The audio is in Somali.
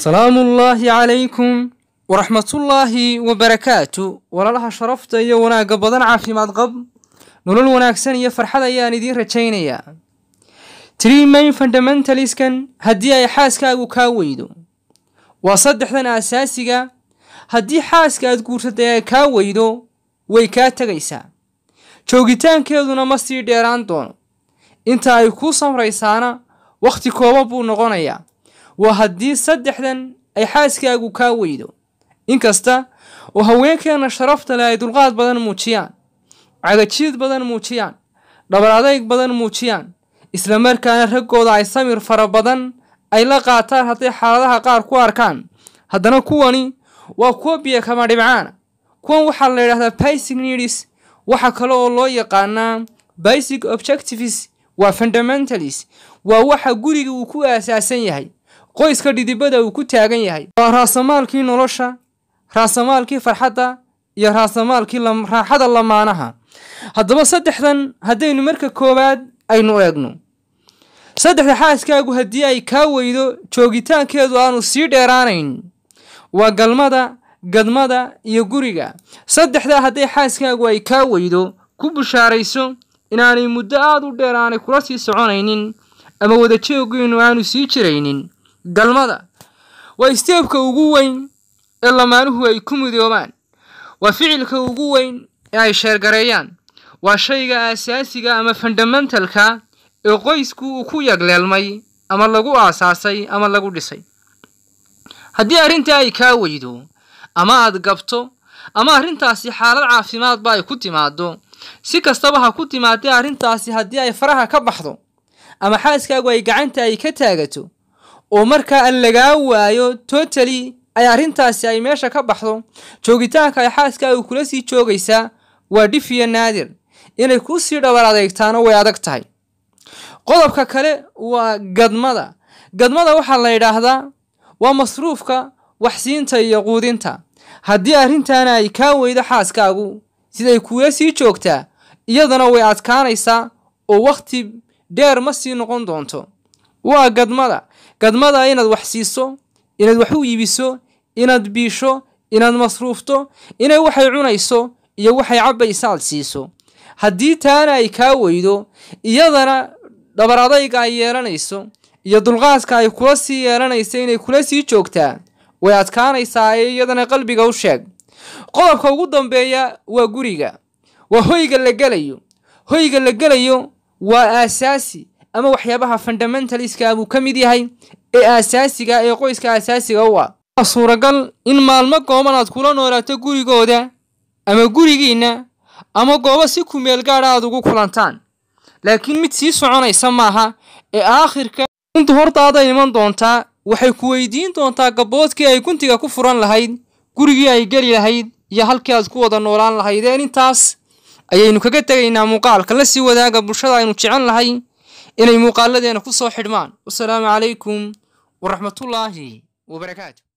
salaamu ullaahi calaykum waraxmatullaahi wa barakaatu walaalaha sharafta iyo wanaagga badan caafimaad qab nolol wanaagsan iyo farxad ayaan idiin rajaynayaa trii main fundamentaliskan haddii ay xaaskaagu kaa weydo waa saddexdan aasaasiga haddii xaaska aad guursatay ay kaa weydo way kaa tegaysaa joogitaankeeduna ma sii dheeraan doono inta ay kuu samraysaana wakhti kooba buu noqonayaa waa haddii saddexdan ay xaaskaagu kaa weydo inkasta oo haweenkeenna sharafta leh ay dulqaad badan muujiyaan cagajiid badan muujiyaan dhabar adayg badan muujiyaan isla markaana raggooda ay samir fara badan ay la qaataan hadday xaaladaha qaar ku arkaan haddana kuwani waa kuwa biyo kama dhibcaana kuwan waxaa la yidhahdaa basic needs waxa kale oo loo yaqaanaa basic objectives waa fundamentalis waa waxa guriga uu ku aasaasan yahay qoyska dhidibada uu ku taagan yahay waa raasamaalkii nolosha raasamaalkii farxadda iyo raasamaalkii raaxada lamaanaha haddaba saddexdan haddaynu marka koowaad aynu eegno saddexda xaaskaagu haddii ay kaa weydo joogitaankeedu aanu sii dheeraanayn waa galmada gadmada iyo guriga saddexda hadday xaaskaagu ay kaa weydo ku bushaarayso inaanay muddo aada u dheeraanay kula sii soconaynin ama wadajooggiinu aanu sii jiraynin galmada waa isteebka ugu weyn ee lamaanuhu ay ku midoobaan waa ficilka ugu weyn ee ay sheergareeyaan waa shayga aasaasiga ama fundamentalka ee qoysku uu ku yagleelmay ama lagu aasaasay ama lagu dhisay haddii arrinta ay kaa weydo ama aad gabto ama arrintaasi xaalad caafimaadba ay ku timaaddo si kastaba ha ku timaadee arrintaasi haddii ay faraha ka baxdo ama xaaskaagu ay gacanta ay ka taagato oo markaa aan lagaa waayo totali ay arrintaasi ay meesha ka baxdo joogitaanka ay xaaska ay kula sii joogaysaa waa dhif iyo naadir inay ku sii dhabar adeegtaano way adag tahay qodobka kale waa gadmada gadmada waxaa la yidhaahdaa waa masruufka waxsiinta iyo quudinta haddii arrintaana ay kaa weydo xaaskaagu siday kuula sii joogtaa iyadana way adkaanaysaa oo wakhti dheer ma sii noqon doonto waa gadmada gadmada inaad wax siiso inaad wax u iibiso inaad biisho inaad masruufto inay waxay cunayso iyo waxay cabbaysa aad siiso haddii taana ay kaa weydo iyadana dhabaradayga ay yeelanayso iyo dulqaaska ay kula sii yeelanaysa inay kula sii joogtaa way adkaanaysaa ee iyadana qalbiga u sheeg qodobka ugu dambeeya waa guriga waa hoyga la gelayo hoyga la gelayo waa aasaasi ama waxyaabaha fundamentaliska buu ka mid yahay ee aasaasiga ah ee qoyska aasaasiga u ah waa suuragal in maalmo gooban aad kula noolaato gurigooda ama gurigiinna ama goobo si ku meel ah aad ugu kulantaan laakiin mid sii soconaysa maaha ee aakhirka untu hortaada iman doontaa waxay ku weydiin doontaa gaboodkii ay guntiga ku furan lahayd gurigii ay geli lahayd iyo halkii aad ku wada noolaan lahaydeen intaas ayaynu kaga tegaynaa muuqaalka la sii wadaaga bulshada aynu jecel lahay inay muuqaaladeena ku soo xidhmaan wasalaamu calaykum waraxmatullaahi wabarakaatu